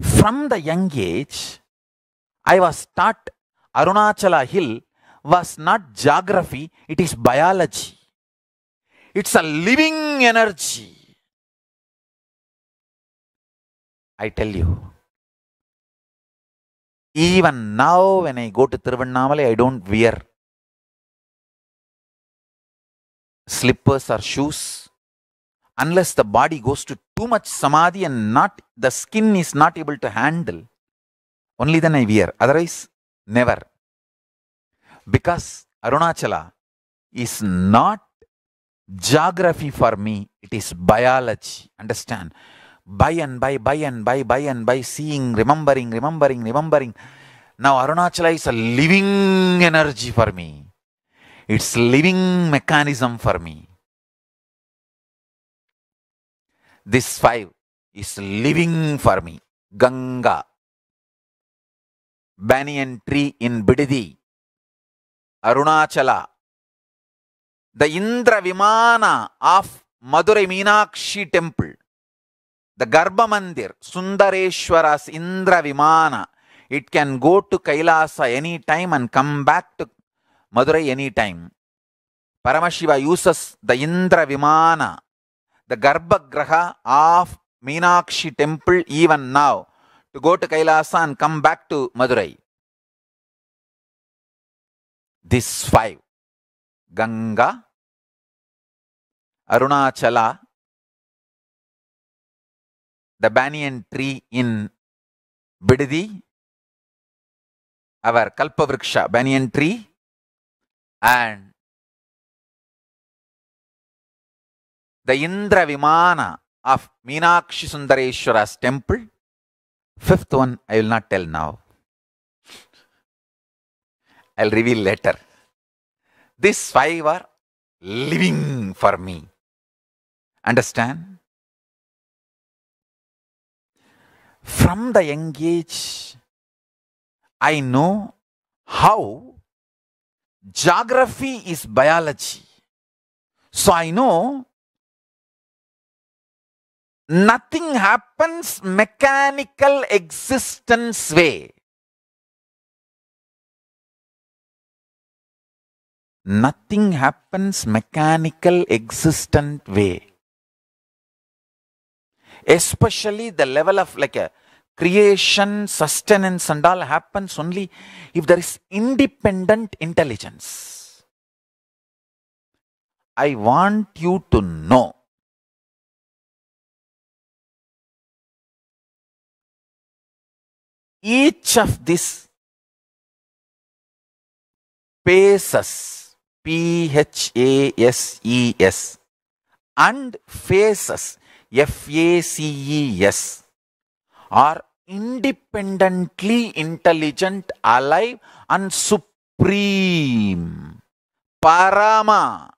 From the young age, I was taught Arunachala Hill was not geography, it is biology. It's a living energy. I tell you, even now when I go to Tiruvannamalai, I don't wear slippers or shoes unless the body goes to too much samadhi and not the skin is not able to handle, only then I wear. Otherwise, never. Because Arunachala is not geography for me, it is biology. Understand? By and by, by and by, by and by, seeing, remembering, remembering, remembering. Now, Arunachala is a living energy for me. It's living mechanism for me. This five is living for me. Ganga. Banyan tree in Bididi. Arunachala. The Indra Vimana of Madurai Meenakshi temple. The Garbha Mandir, Sundareshwara's Indra Vimana. It can go to Kailasa any time and come back to Madurai any time. Paramashiva uses the Indra Vimana the Garbha Graha of Meenakshi temple even now to go to Kailasa and come back to Madurai. this five Ganga, Arunachala, the banyan tree in Bididi, our Kalpavriksha banyan tree, and the Indra Vimana of Meenakshi Sundareshwara's temple. Fifth one, I will not tell now. I'll reveal later. These five are living for me. Understand? From the young age, I know how geography is biology. So I know nothing happens mechanical existence way. Nothing happens mechanical existent way. Especially the level of like a creation, sustenance and all happens only if there is independent intelligence. I want you to know each of these paces, P H A S E S, and faces, F A C E S, are independently intelligent, alive, and supreme. Parama.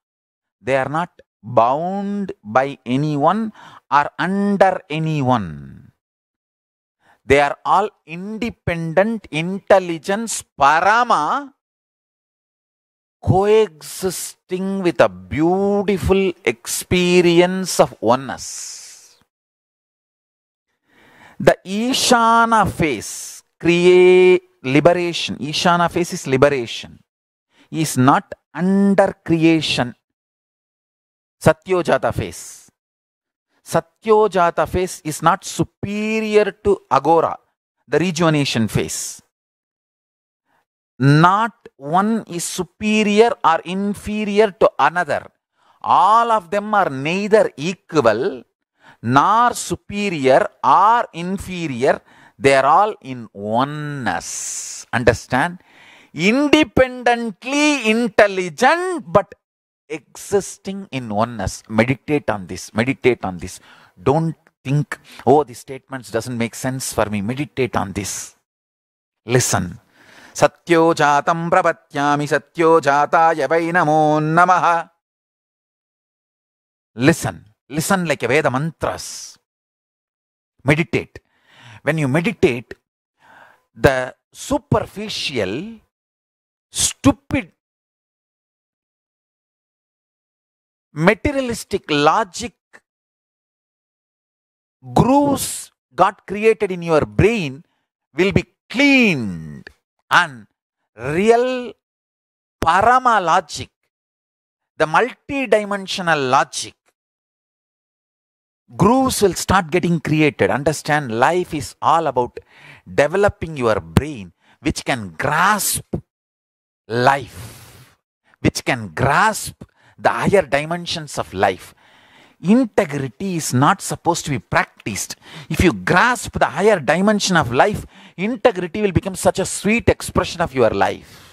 They are not bound by anyone or under anyone. They are all independent intelligence parama coexisting with a beautiful experience of oneness. The Ishana face create liberation. Ishana face is liberation. He is not under creation. Satyojata face. Satyojata phase is not superior to Agora, the rejuvenation phase. Not one is superior or inferior to another. All of them are neither equal nor superior or inferior. They are all in oneness. Understand? Independently intelligent but existing in oneness meditate on this meditate on this don't think oh these statements doesn't make sense for me meditate on this listen சத்யோ ஜாதம் பிரபத்யாமி சத்யோ ஜாதாய வை நமோ நம listen listen like Veda mantras meditate when you meditate the superficial stupid materialistic logic grooves got created in your brain will be cleaned and real parama logic, the multidimensional logic, grooves will start getting created. Understand, life is all about developing your brain which can grasp life, which can grasp the higher dimensions of life. Integrity is not supposed to be practiced. If you grasp the higher dimension of life, integrity will become such a sweet expression of your life.